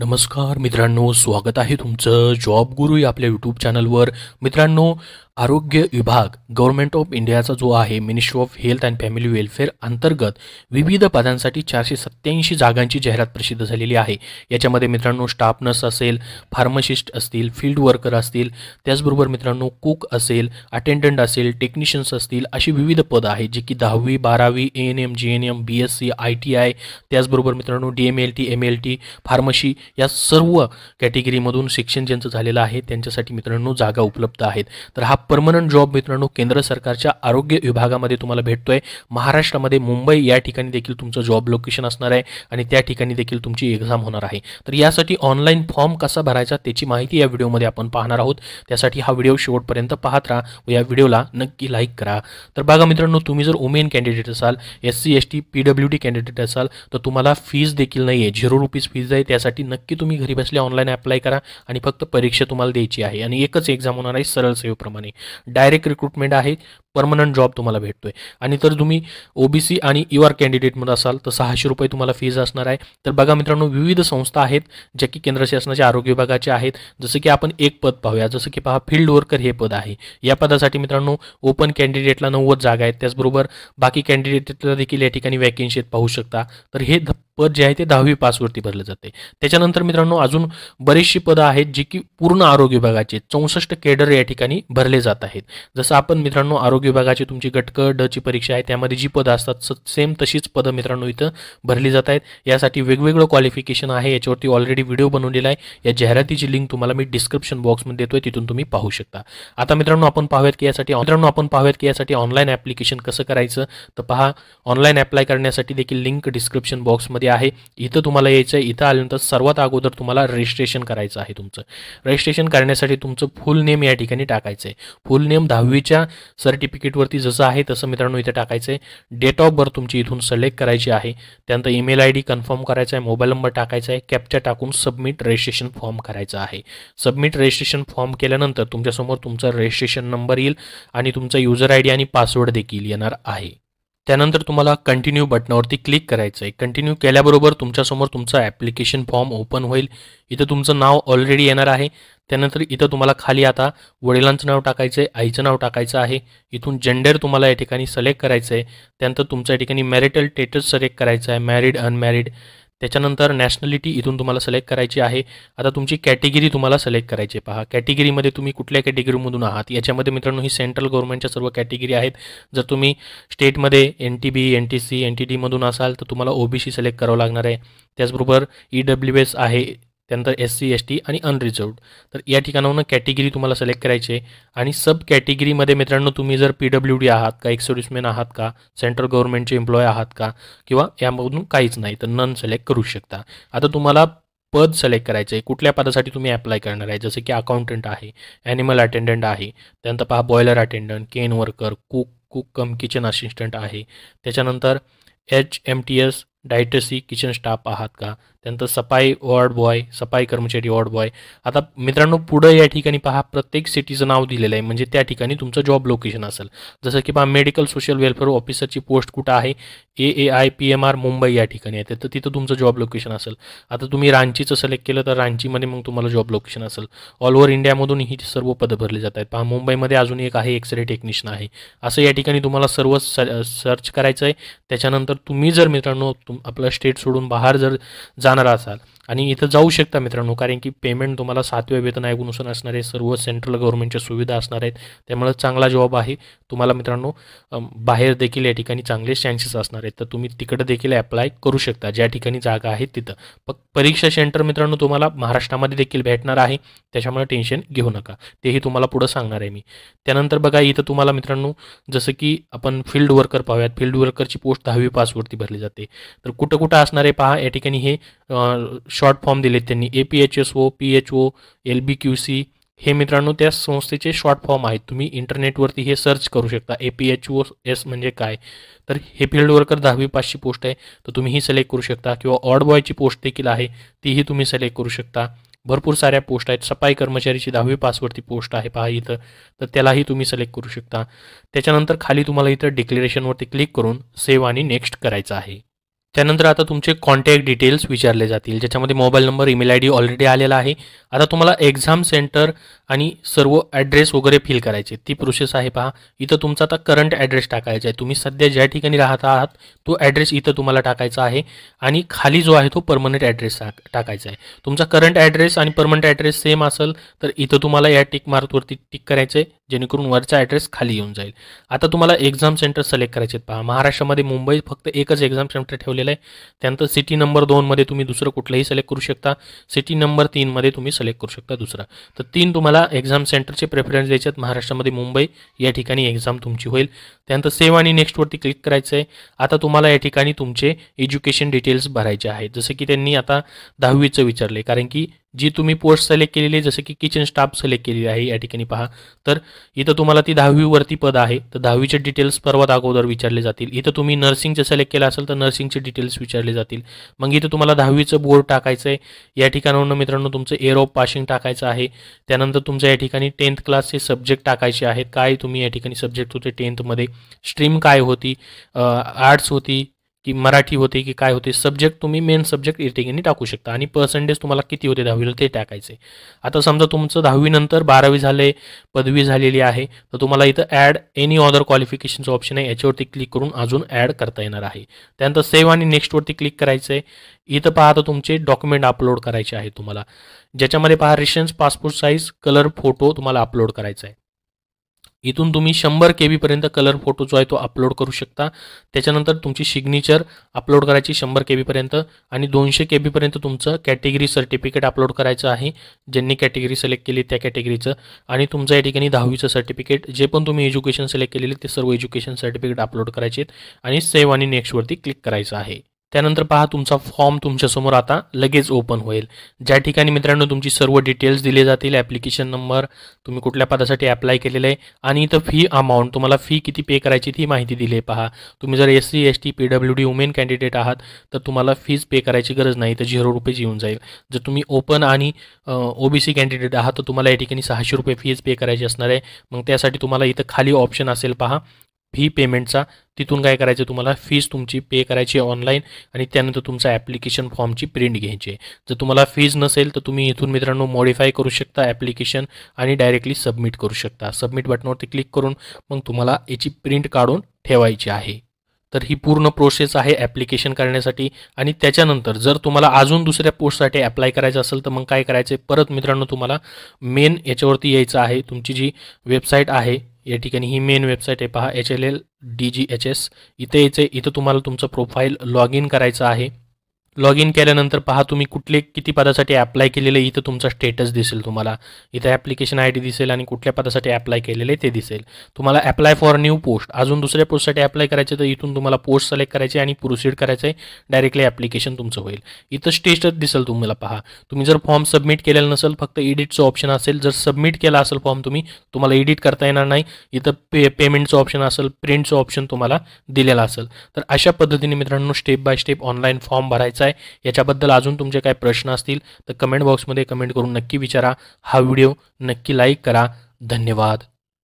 नमस्कार मित्रांनो स्वागत आहे तुमचं जॉब गुरु या आपल्या यूट्यूब चॅनलवर मित्रांनो आरोग्य विभाग गव्हर्नमेंट ऑफ इंडियाचा जो आहे ministry of health and family welfare अंतर्गत विविध पदांसाठी चारशे सत्त्याऐंशी जागांची जाहिरात प्रसिद्ध झालेली आहे याच्यामध्ये मित्रांनो स्टाफ नर्स असेल फार्मसिस्ट असतील फील्ड वर्कर असतील त्याचबरोबर मित्रांनो कुक असेल अटेंडंट असेल टेक्निशियन्स असतील अशी विविध पदं आहेत जे की दहावी बारावी A N M G N M B S C I T I त्याचबरोबर मित्रांनो D M L T M L T pharmacy या सर्व कॅटेगरीमधून शिक्षण ज्यांचं झालेलं आहे त्यांच्यासाठी मित्रांनो जागा उपलब्ध आहेत तर हा परमनंट जॉब मित्रांनो केंद्र सरकारच्या आरोग्य विभागामध्ये तुम्हाला भेटतो आहे महाराष्ट्रामध्ये मुंबई या ठिकाणी देखील तुमचं जॉब लोकेशन असणार आहे आणि त्या ठिकाणी देखील तुमची एक्झाम होणार आहे तर यासाठी ऑनलाईन फॉर्म कसा भरायचा त्याची माहिती या व्हिडिओमध्ये आपण पाहणार आहोत त्यासाठी हा व्हिडिओ शेवटपर्यंत पाहत राहा व या व्हिडिओला नक्की लाईक करा तर बघा मित्रांनो तुम्ही जर वुमेन कॅन्डिडेट असाल S C S T P W D candidate असाल तर तुम्हाला फीज देखील नाही आहे झिरो रुपीज फीज आहे त्यासाठी नक्की तुम्ही घरी बसले ऑनलाईन अप्लाय करा आणि फक्त परीक्षा तुम्हाला द्यायची आहे आणि एकच एक्झाम होणार आहे सरळ सेवेप्रमाणे डायरेक्ट रिक्रुटमेंट आहे परमनंट जॉब तुम्हाला भेटतोय आणि तर तुम्ही ओबीसी आणि यू आर मध्ये असाल तर सहाशे रुपये तुम्हाला फीज असणार आहे तर बघा मित्रांनो विविध संस्था आहेत ज्या की केंद्र शासनाच्या आरोग्य विभागाच्या आहेत जसं की आपण एक पद पाहूया जसं की पहा फील्ड वर्कर हे पद आहे या पदासाठी मित्रांनो ओपन कॅन्डिडेटला नव्वद जागा आहेत त्याचबरोबर बाकी कॅन्डिडेटला देखील या ठिकाणी वॅकेन्सी पाहू शकता तर हे पद जे आहे ते दहावी पासवरती भरलं जाते त्याच्यानंतर मित्रांनो अजून बरीचशी पदं आहेत जी की पूर्ण आरोग्य विभागाचे चौसष्ट केडर या ठिकाणी भरले जात आहेत जसं आपण मित्रांनो आरोग्य विभागाची तुमची गटक डची परीक्षा आहे त्यामध्ये जी पदं असतात सेम तशीच पदं मित्रांनो इथं भरली जात आहेत यासाठी वेगवेगळं क्वालिफिकेशन आहे याच्यावरती ऑलरेडी व्हिडिओ बनवलेला आहे या जाहिरातीची लिंक तुम्हाला मी डिस्क्रिप्शन बॉक्समध्ये देतोय तिथून तुम्ही पाहू शकता आता मित्रांनो आपण पाहूयात की यासाठी मित्रांनो आपण पाहूयात की यासाठी ऑनलाईन ऍप्लिकेशन कसं करायचं तर पहा ऑनलाईन अप्लाय करण्यासाठी देखील लिंक डिस्क्रिप्शन बॉक्समध्ये आहे इथं तुम्हाला यायचं आहे इथं आल्यानंतर सर्वात अगोदर तुम्हाला रजिस्ट्रेशन करायचं आहे तुमचं रजिस्ट्रेशन करण्यासाठी तुमचं फुल नेम या ठिकाणी टाकायचं आहे फुल नेम दहावीच्या सर्टिफिकेट सर्टिफिकेटवरती जसं आहे तसं मित्रांनो इथे टाकायचं आहे डेट ऑफ बर्थ तुमची इथून सिलेक्ट करायची आहे त्यानंतर ईमेल आय डी कन्फर्म करायचा आहे मोबाईल नंबर टाकायचा आहे कॅप्चा टाकून सबमिट रजिस्ट्रेशन फॉर्म करायचा आहे सबमिट रजिस्ट्रेशन फॉर्म केल्यानंतर तुमच्यासमोर तुमचा रजिस्ट्रेशन नंबर येईल आणि तुमचा युजर आय डी आणि पासवर्ड देखील येणार आहे त्यानंतर तुम्हाला कंटिन्यू बटनावरती क्लिक करायचं आहे कंटिन्यू केल्याबरोबर तुमच्यासमोर तुमचा ॲप्लिकेशन फॉर्म ओपन होईल इथं तुमचं नाव ऑलरेडी येणार आहे त्यानंतर इथं तुम्हाला खाली आता वडिलांचं नाव टाकायचं आहे आईचं नाव टाकायचं आहे इथून जेंडर तुम्हाला या ठिकाणी सिलेक्ट करायचं आहे त्यानंतर तुमच्या ठिकाणी मॅरिटल स्टेटस सिलेक्ट करायचं आहे मॅरिड अनमॅरिड त्याच्यानंतर नॅशनॅलिटी इथून तुम्हाला सिलेक्ट करायची आहे आता तुमची कॅटेगरी तुम्हाला सिलेक्ट करायची पहा कॅटेगरीमध्ये तुम्ही कुठल्या कॅटेगरीमधून आहात याच्यामध्ये मित्रांनो ही सेंट्रल गव्हर्नमेंटच्या सर्व कॅटेगरी आहेत जर तुम्ही स्टेटमध्ये N T B N T C N T डीमधून असाल तर तुम्हाला ओबीसी सिलेक्ट करावं लागणार आहे त्याचबरोबर ई डब्ल्यू एस आहे त्यानंतर एस सी एस टी आणि अनरिझर्वड तर या ठिकाणाहून कॅटेगरी तुम्हाला सिलेक्ट करायची आहे आणि सब कॅटेगरीमध्ये मित्रांनो तुम्ही जर पी डब्ल्यू डी आहात का एक आहात का सेंट्रल गव्हर्नमेंटचे एम्प्लॉय आहात का किंवा यामधून काहीच नाही तर नन सिलेक्ट करू शकता आता तुम्हाला पद सिलेक्ट करायचं आहे कुठल्या पदासाठी तुम्ही अप्लाय करणार आहे जसं की अकाउंटंट आहे ॲनिमल अटेंडंट आहे त्यानंतर पहा boiler attendant cane worker cook cook cum kitchen assistant आहे त्याच्यानंतर एच एम टी एस डायटसी किचन स्टाफ आहात का त्यानंतर सफाई वॉर्ड बॉय सफाई कर्मचारी वॉर्ड बॉय आता मित्रांनो पुढं या ठिकाणी पहा प्रत्येक सिटीचं नाव दिलेलं आहे म्हणजे त्या ठिकाणी तुमचं जॉब लोकेशन असेल जसं की पहा मेडिकल सोशल वेलफेअर ऑफिसरची पोस्ट कुठं आहे A A I P M R Mumbai या ठिकाणी आहे तर तिथं तुमचं जॉब लोकेशन असेल आता तुम्ही रांचीचं सिलेक्ट केलं तर रांचीमध्ये मग तुम्हाला जॉब लोकेशन असेल ऑल ओव्हर इंडियामधून ही सर्व पदं भरली जात आहेत पहा मुंबईमध्ये अजून एक आहे एक्सरे टेक्निशियन आहे असं या ठिकाणी तुम्हाला सर्व सर्च करायचं आहे त्याच्यानंतर तुम्ही जर मित्रांनो तुम आपलं स्टेट सोडून बाहेर जर जाणार असाल आणि इथं जाऊ शकता मित्रांनो कारण की पेमेंट तुम्हाला सातव्या वेतन आयोगानुसार असणार आहे सर्व सेंट्रल गव्हर्नमेंटच्या सुविधा असणार आहेत त्यामुळे चांगला जॉब आहे तुम्हाला मित्रांनो बाहेर देखील या ठिकाणी चांगले चान्सेस असणार आहेत तर तुम्ही तिकडे देखील अप्लाय करू शकता ज्या ठिकाणी जागा आहेत तिथं पण परीक्षा सेंटर मित्रांनो तुम्हाला महाराष्ट्रामध्ये देखील भेटणार आहे त्याच्यामुळे टेन्शन घेऊ नका तेही तुम्हाला पुढं सांगणार आहे मी त्यानंतर बघा इथं तुम्हाला मित्रांनो जसं की आपण फील्ड वर्कर पाहूयात फील्ड वर्करची पोस्ट दहावी पासवरती भरली जाते तर कुठं कुठं असणारे पहा या ठिकाणी हे शॉर्ट फॉर्म दिलेत त्यांनी A P H S O P H O L B Q C हे मित्रांनो त्या संस्थेचे शॉर्ट फॉर्म आहेत तुम्ही इंटरनेटवरती हे सर्च करू शकता A P H O S म्हणजे काय तर हे फील्ड वर्कर दहावी पासची पोस्ट आहे तर तुम्ही ही सिलेक्ट करू शकता किंवा ऑड बॉयची पोस्ट देखील आहे तीही तुम्ही सिलेक्ट करू शकता भरपूर साऱ्या पोस्ट आहेत सफाई कर्मचारीची दहावी पासवरती पोस्ट आहे पहा इथं तर त्यालाही तुम्ही सिलेक्ट करू शकता त्याच्यानंतर खाली तुम्हाला इथं डिक्लेरेशनवरती क्लिक करून सेव्ह आणि नेक्स्ट करायचं आहे त्यानंतर आता तुमचे कॉन्टॅक्ट डिटेल्स विचारले जातील ज्याच्यामध्ये mobile number email I D already आलेला आहे आता तुम्हाला एक्झाम सेंटर आणि सर्व ॲड्रेस वगैरे फिल करायचे ती प्रोसेस आहे पहा इथं तुमचा आता करंट ॲड्रेस टाकायचा आहे तुम्ही सध्या ज्या ठिकाणी राहत आहात तो ॲड्रेस इथं तुम्हाला टाकायचा आहे आणि खाली जो आहे तो परमनंट ॲड्रेस टाकायचा आहे तुमचा करंट ॲड्रेस आणि परमनंट ॲड्रेस सेम असेल तर इथं तुम्हाला या टिक मार्कवरती टिक करायचं आहे जेणेकरून वरचा ॲड्रेस खाली येऊन जाईल आता तुम्हाला एक्झाम सेंटर सिलेक्ट करायचे आहेत पहा महाराष्ट्रामध्ये मुंबईत फक्त एकच एक्झाम सेंटर ठेवलेलं आहे त्यानंतर सिटी नंबर दोनमध्ये तुम्ही दुसरं कुठलंही सिलेक्ट करू शकता सिटी नंबर तीनमध्ये तुम्ही सिलेक्ट करू शकता दुसरा तर तीन तुम्हाला एक्झाम सेंटरचे प्रेफरन्स द्यायचे महाराष्ट्रामध्ये मुंबई या ठिकाणी एक्झाम तुमची होईल त्यानंतर सेव आणि नेक्स्टवरती क्लिक करायचं आहे आता तुम्हाला या ठिकाणी तुमचे एज्युकेशन डिटेल्स भरायचे आहेत जसं की त्यांनी आता दहावीचं विचारले कारण की जी तुम्ही पोस्ट सिलेक्ट केलेली आहे जसं की किचन स्टाफ सिलेक्ट केलेली आहे या ठिकाणी पहा तर इथं तुम्हाला ती दहावीवरती पद आहे तर दहावीचे डिटेल्स परवा अगोदर विचारले जातील इथं तुम्ही नर्सिंगचं सिलेक्ट केलं असेल तर नर्सिंगचे डिटेल्स विचारले जातील मग इथं तुम्हाला दहावीचं बोर्ड टाकायचं आहे या ठिकाणावरनं मित्रांनो तुमचं एअर ऑफ पासिंग टाकायचं आहे त्यानंतर तुमचं या ठिकाणी टेन्थ क्लासचे सब्जेक्ट टाकायचे आहेत काय तुम्ही या ठिकाणी सब्जेक्ट होते टेन्थमध्ये स्ट्रीम काय होती आर्ट्स होती की मराठी होते की काय होते सब्जेक्ट तुम्ही मेन सब्जेक्ट इरटेगेने टाकू शकता आणि पर्सेंटेज तुम्हाला किती होते दहावीला ते टाकायचे आता समजा तुमचं दहावीनंतर बारावी झाले पदवी झालेली आहे तर तुम्हाला इथं ॲड एनी ऑदर क्वालिफिकेशनचं ऑप्शन आहे याच्यावरती क्लिक करून अजून ॲड करता येणार आहे त्यानंतर सेव्ह आणि नेक्स्टवरती क्लिक करायचं आहे इथं पहा तर तुमचे डॉक्युमेंट अपलोड करायचे आहे तुम्हाला ज्याच्यामध्ये पहा रिशन्स पासपोर्ट साईज कलर फोटो तुम्हाला अपलोड करायचा आहे इथून तुम्ही शंभर के बीपर्यंत कलर फोटो जो आहे तो अपलोड करू शकता त्याच्यानंतर तुमची सिग्नेचर अपलोड करायची शंभर के बीपर्यंत आणि दोनशे के बीपर्यंत तुमचं कॅटेगरी सर्टिफिकेट अपलोड करायचं आहे ज्यांनी कॅटेगरी सिलेक्ट केली त्या कॅटेगरीचं आणि तुमचं या ठिकाणी दहावीचं सर्टिफिकेट जे पण तुम्ही एज्युकेशन सिलेक्ट केलेले ते सर्व एज्युकेशन सर्टिफिकेट अपलोड करायचे आणि सेव आणि नेक्स्टवरती क्लिक करायचं आहे त्यानंतर पहा तुमचा फॉर्म तुमच्यासमोर आता लगेच ओपन होईल ज्या ठिकाणी मित्रांनो तुमची सर्व डिटेल्स दिले जातील ॲप्लिकेशन नंबर तुम्ही कुठल्या पदासाठी अप्लाय केलेलं आहे आणि इथं फी अमाऊंट तुम्हाला फी किती पे करायची ती माहिती दिली आहे पहा तुम्ही जर S C S T P D women candidate आहात तर तुम्हाला फीज पे करायची गरज नाही तर झिरो रुपयेच येऊन जाईल जर तुम्ही ओपन आणि ओबीसी कॅन्डिडेट आहात तर तुम्हाला या ठिकाणी सहाशे रुपये फीज पे करायची असणार आहे मग त्यासाठी तुम्हाला इथं खाली ऑप्शन असेल पहा फी पेमेंटचा तिथून काय करायचं तुम्हाला फीज तुमची पे करायची ऑनलाईन आणि त्यानंतर तुमचा ॲप्लिकेशन फॉर्मची प्रिंट घ्यायची आहे जर तुम्हाला फीज नसेल तर तुम्ही इथून मित्रांनो मॉडिफाय करू शकता ॲप्लिकेशन आणि डायरेक्टली सबमिट करू शकता सबमिट बटनावरती क्लिक करून मग तुम्हाला याची प्रिंट काढून ठेवायची आहे तर ही पूर्ण प्रोसेस आहे ॲप्लिकेशन करण्यासाठी आणि त्याच्यानंतर जर तुम्हाला अजून दुसऱ्या पोस्टसाठी अप्लाय करायचं असेल तर मग काय करायचं परत मित्रांनो तुम्हाला मेन याच्यावरती यायचं आहे तुमची जी वेबसाईट आहे या ठिकाणी ही मेन वेबसाईट आहे पहा H L L D G H S इथे यायचं इथं तुम्हाला तुमचं प्रोफाईल लॉग इन करायचं आहे लॉग इन केल्यानंतर पहा तुम्ही कुठले किती पदासाठी ॲप्लाय केलेले इथं तुमचा स्टेटस दिसेल तुम्हाला इथं ॲप्लिकेशन आय डी दिसेल आणि कुठल्या पदासाठी ॲप्लाय केलेले ते दिसेल तुम्हाला ॲप्लाय फॉर न्यू पोस्ट अजून दुसऱ्या पोस्टसाठी ॲप्लाय करायचे तर इथून तुम्हाला पोस्ट सिलेक्ट करायचे आणि प्रोसिड करायचं आहे डायरेक्टली ॲप्लिकेशन तुमचं होईल इथं स्टेटस दिसेल तुम्हाला पहा तुम्ही जर फॉर्म सबमिट केलेलं नसेल फक्त एडिटचं ऑप्शन असेल जर सबमिट केला असेल फॉर्म तुम्ही तुम्हाला एडिट करता येणार नाही इथं पे पेमेंटचं ऑप्शन असेल प्रिंटचं ऑप्शन तुम्हाला दिलेलं असेल तर अशा पद्धतीने मित्रांनो step by step online form भरायचा याच्याबद्दल अजून तुमचे काय प्रश्न असतील तर कमेंट बॉक्समध्ये कमेंट करून नक्की विचारा हा व्हिडिओ नक्की लाईक करा धन्यवाद